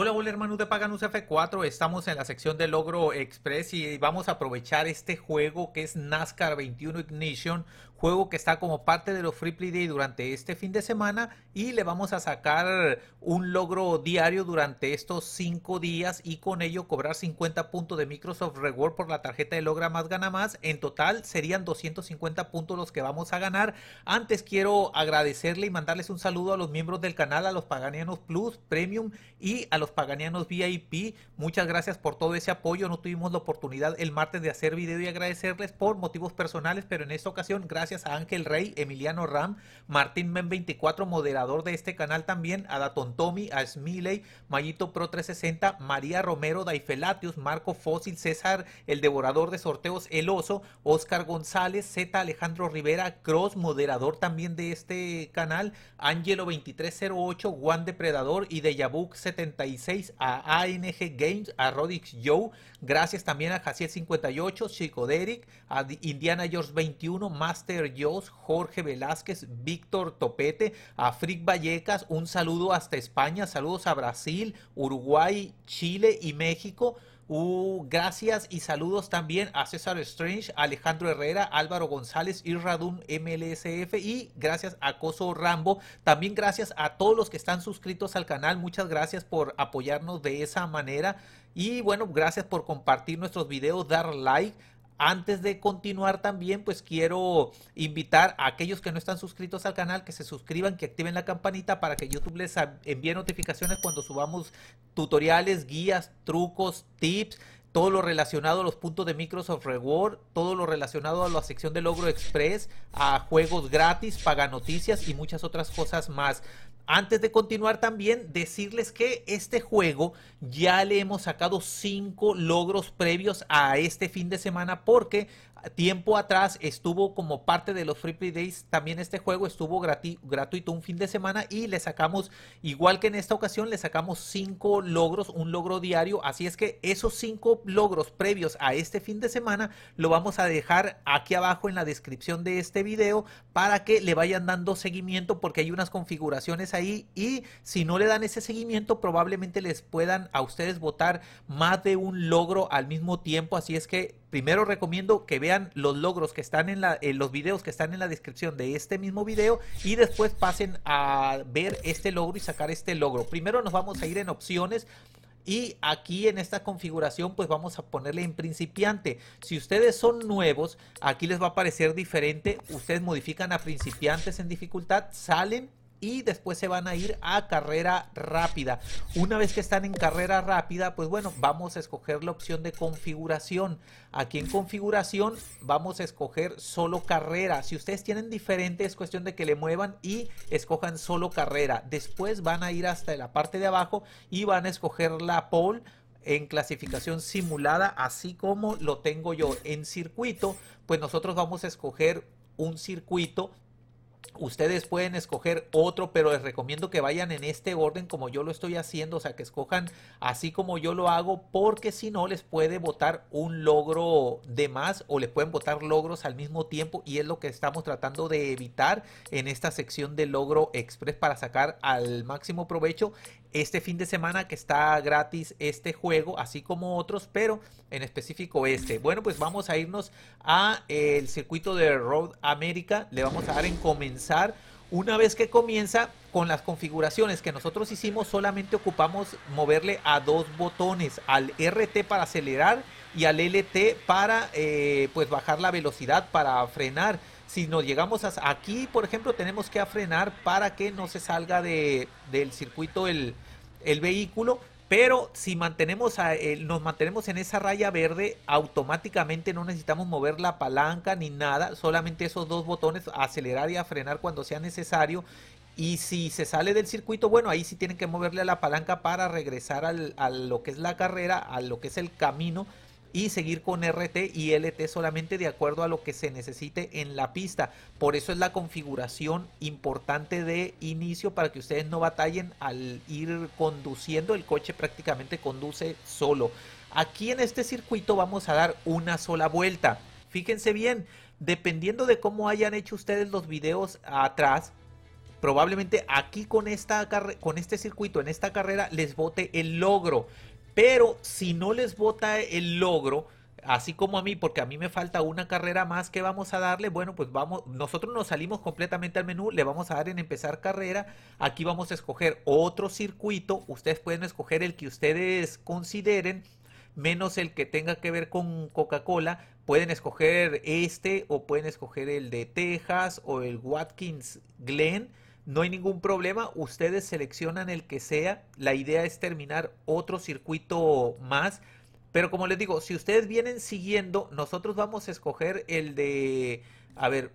Hola, hola hermanos de Paganus F4, estamos en la sección de Logro Express y vamos a aprovechar este juego que es NASCAR 21 Ignition, juego que está como parte de los Free Play Day durante este fin de semana y le vamos a sacar un logro diario durante estos cinco días y con ello cobrar 50 puntos de Microsoft Reward por la tarjeta de logra más gana más. En total serían 250 puntos los que vamos a ganar. Antes quiero agradecerle y mandarles un saludo a los miembros del canal, a los Paganianos Plus, Premium y a los Paganianos VIP. Muchas gracias por todo ese apoyo. No tuvimos la oportunidad el martes de hacer video y agradecerles por motivos personales, pero en esta ocasión gracias gracias a Ángel Rey, Emiliano Ram, Martín Men24, moderador de este canal también, a Datontomi, a Smiley, Mayito Pro 360, María Romero, Daifelatius, Marco Fósil, César, el devorador de sorteos, El Oso, Oscar González, Z, Alejandro Rivera, Cross, moderador también de este canal, Angelo 2308, Juan Depredador y Dejabook 76, a ANG Games, a Rodix Joe, gracias también a Jaciel 58, Chico Derek, a Indiana George 21, Master Jorge Velázquez, Víctor Topete, a Vallecas, un saludo hasta España, saludos a Brasil, Uruguay, Chile y México. gracias y saludos también a César Strange, Alejandro Herrera, Álvaro González, y Radun MLSF y gracias a Coso Rambo. También gracias a todos los que están suscritos al canal. Muchas gracias por apoyarnos de esa manera. Y bueno, gracias por compartir nuestros videos, dar like antes de continuar también, pues quiero invitar a aquellos que no están suscritos al canal que se suscriban, que activen la campanita para que YouTube les envíe notificaciones cuando subamos tutoriales, guías, trucos, tips todo lo relacionado a los puntos de Microsoft Reward, todo lo relacionado a la sección de Logro Express, a juegos gratis, paga noticias y muchas otras cosas más. Antes de continuar también, decirles que este juego ya le hemos sacado cinco logros previos a este fin de semana porque tiempo atrás estuvo como parte de los Free Play Days, también este juego estuvo gratuito un fin de semana y le sacamos, igual que en esta ocasión, le sacamos cinco logros, un logro diario, así es que esos cinco logros previos a este fin de semana lo vamos a dejar aquí abajo en la descripción de este video para que le vayan dando seguimiento porque hay unas configuraciones ahí ahí y si no le dan ese seguimiento probablemente les puedan a ustedes votar más de un logro al mismo tiempo, así es que primero recomiendo que vean los logros que están en, en eh, los videos que están en la descripción de este mismo video y después pasen a ver este logro y sacar este logro. Primero nos vamos a ir en opciones. Y aquí en esta configuración pues vamos a ponerle en principiante. Si ustedes son nuevos, aquí les va a parecer diferente. Ustedes modifican a principiantes en dificultad, salen y después se van a ir a carrera rápida. Una vez que están en carrera rápida, pues bueno, vamos a escoger la opción de configuración. Aquí en configuración vamos a escoger solo carrera. Si ustedes tienen diferente, es cuestión de que le muevan y escojan solo carrera. Después van a ir hasta la parte de abajo y van a escoger la pole en clasificación simulada, así como lo tengo yo en circuito, pues nosotros vamos a escoger un circuito Ustedes pueden escoger otro, pero les recomiendo que vayan en este orden como yo lo estoy haciendo, o sea, que escojan así como yo lo hago, porque si no les puede votar un logro de más o les pueden votar logros al mismo tiempo y es lo que estamos tratando de evitar en esta sección de logro express para sacar al máximo provecho este fin de semana que está gratis este juego, así como otros, pero en específico este. Bueno, pues vamos a irnos a eh, el circuito de Road America. Le vamos a dar en comenzar. Una vez que comienza con las configuraciones que nosotros hicimos, solamente ocupamos moverle a dos botones, al RT para acelerar y al LT para eh, pues bajar la velocidad, para frenar. Si nos llegamos a, aquí, por ejemplo, tenemos que frenar para que no se salga de, del circuito el, el vehículo. Pero si mantenemos nos mantenemos en esa raya verde, automáticamente no necesitamos mover la palanca ni nada, solamente esos dos botones, acelerar y frenar cuando sea necesario. Y si se sale del circuito, bueno, ahí sí tienen que moverle a la palanca para regresar a lo que es la carrera, a lo que es el camino y seguir con RT y LT solamente de acuerdo a lo que se necesite en la pista. Por eso es la configuración importante de inicio para que ustedes no batallen al ir conduciendo. El coche prácticamente conduce solo. Aquí en este circuito vamos a dar una sola vuelta. Fíjense bien, dependiendo de cómo hayan hecho ustedes los videos atrás, probablemente aquí con, esta con este circuito, en esta carrera, les bote el logro. Pero si no les vota el logro, así como a mí, porque a mí me falta una carrera más que vamos a darle, bueno, pues vamos, nosotros nos salimos completamente al menú, le vamos a dar en empezar carrera, aquí vamos a escoger otro circuito, ustedes pueden escoger el que ustedes consideren, menos el que tenga que ver con Coca-Cola, pueden escoger este o pueden escoger el de Texas o el Watkins Glen no hay ningún problema, ustedes seleccionan el que sea, la idea es terminar otro circuito más, pero como les digo, si ustedes vienen siguiendo, nosotros vamos a escoger el de, a ver,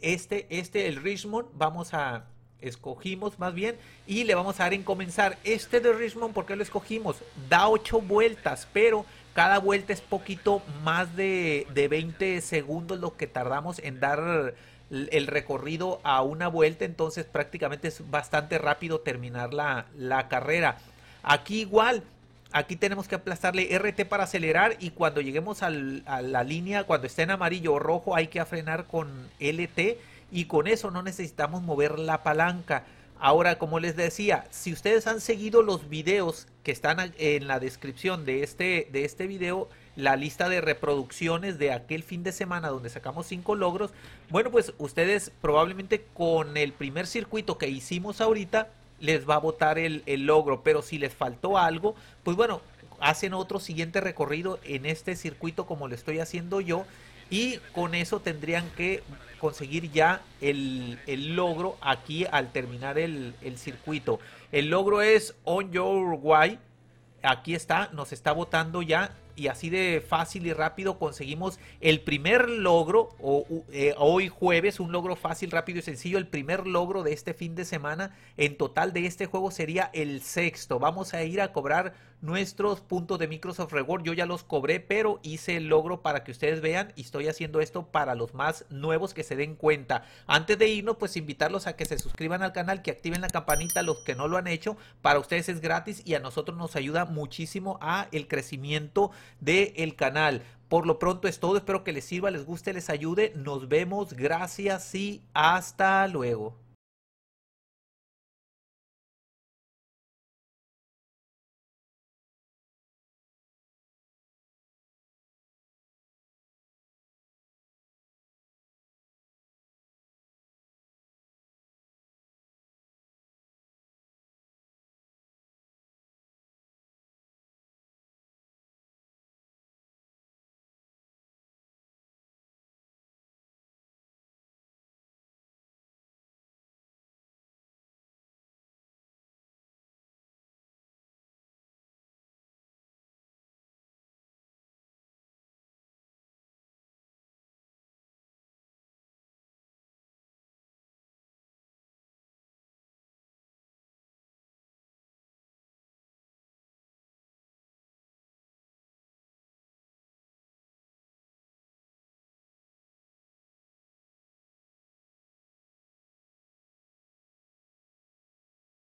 este, este, el Richmond, vamos a, escogimos más bien, y le vamos a dar en comenzar. Este de Richmond, ¿por qué lo escogimos? Da ocho vueltas, pero cada vuelta es poquito más de, de 20 segundos lo que tardamos en dar el recorrido a una vuelta, entonces prácticamente es bastante rápido terminar la, carrera. Aquí igual, aquí tenemos que aplastarle RT para acelerar y cuando lleguemos a la línea, cuando esté en amarillo o rojo, hay que frenar con LT y con eso no necesitamos mover la palanca. Ahora, como les decía, si ustedes han seguido los videos que están en la descripción de este, de este video, la lista de reproducciones de aquel fin de semana donde sacamos cinco logros, bueno, pues ustedes probablemente con el primer circuito que hicimos ahorita les va a votar el, el logro, pero si les faltó algo, pues bueno, hacen otro siguiente recorrido en este circuito como lo estoy haciendo yo y con eso tendrían que conseguir ya el, logro aquí al terminar el, circuito. El logro es On Your Way. Aquí está, nos está votando ya y así de fácil y rápido conseguimos el primer logro, eh, hoy jueves, un logro fácil, rápido y sencillo, el primer logro de este fin de semana en total de este juego sería el sexto. Vamos a ir a cobrar nuestros puntos de Microsoft Reward. Yo ya los cobré, pero hice el logro para que ustedes vean y estoy haciendo esto para los más nuevos que se den cuenta. Antes de irnos, pues invitarlos a que se suscriban al canal, que activen la campanita, los que no lo han hecho, para ustedes es gratis y a nosotros nos ayuda muchísimo a el crecimiento del canal. Por lo pronto es todo, espero que les sirva, les guste, les ayude. Nos vemos, gracias y hasta luego.